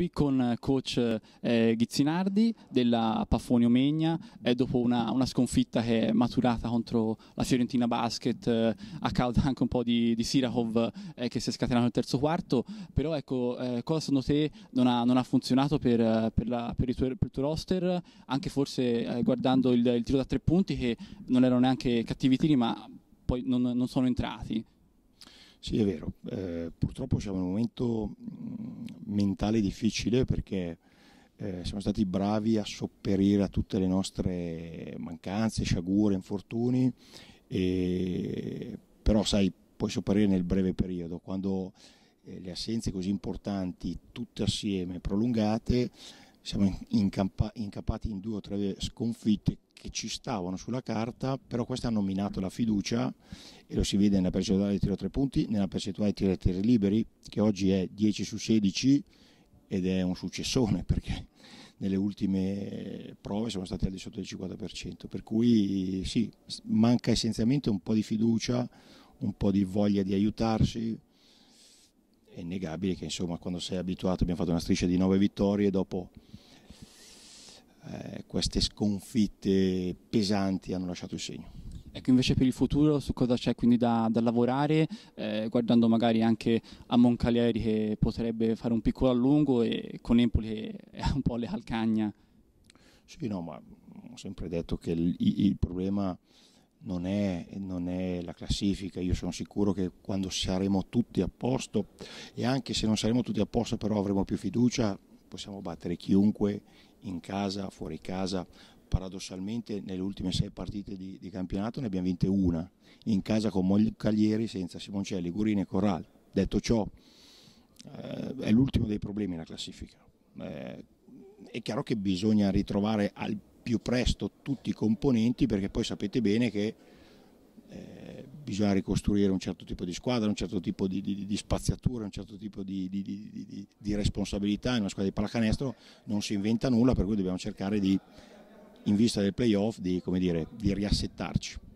qui con eh, coach eh, Ghizzinardi della Pafonio Megna eh, dopo una, una, sconfitta che è maturata contro la Fiorentina Basket eh, a causa anche un po' di, di Sirakov eh, che si è scatenato nel terzo quarto però ecco eh, cosa secondo te non ha, non ha funzionato per, per, la, per, il tuo, per, il tuo, roster anche forse guardando il, il, tiro da tre punti che non erano neanche cattivi tiri ma poi non, non sono entrati sì, è vero. Eh, purtroppo siamo in un momento mm, mentale difficile perché eh, siamo stati bravi a sopperire a tutte le nostre mancanze, sciagure, infortuni, e... però sai, puoi sopperire nel breve periodo, quando eh, le assenze così importanti, tutte assieme, prolungate, siamo incampa- incappati in due o tre sconfitte che ci stavano sulla carta, però queste hanno minato la fiducia e lo si vede nella percentuale di tiro a tre punti, nella percentuale di tiro a tre liberi, che oggi è 10 su 16 ed è un successone perché nelle ultime prove siamo stati al di sotto del 50%, per cui sì, manca essenzialmente un po' di fiducia, un po' di voglia di aiutarsi, è innegabile che insomma quando sei abituato abbiamo fatto una striscia di nove vittorie dopo eh, queste sconfitte pesanti hanno lasciato il segno. Ecco, invece per il futuro su cosa c'è quindi da, da lavorare, eh, guardando magari anche a Moncalieri che potrebbe fare un piccolo allungo e con Empoli che è un po' alle calcagna. Sì, no, ma ho sempre detto che il, il problema non è, non è, la classifica, io sono sicuro che quando saremo tutti a posto e anche se non saremo tutti a posto però avremo più fiducia, possiamo battere chiunque in casa, fuori casa, paradossalmente nelle ultime sei partite di, di campionato ne abbiamo vinte una, in casa con Moglicaglieri senza Simoncelli, Gurini e Corral. Detto ciò, eh, è l'ultimo dei problemi la classifica. Eh, è chiaro che bisogna ritrovare al più presto tutti i componenti perché poi sapete bene che bisogna ricostruire un certo tipo di squadra, un certo tipo di, di, di spaziatura, un certo tipo di, di, responsabilità in una squadra di pallacanestro, non si inventa nulla, per cui dobbiamo cercare di, in vista del playoff, di, dire, di riassettarci.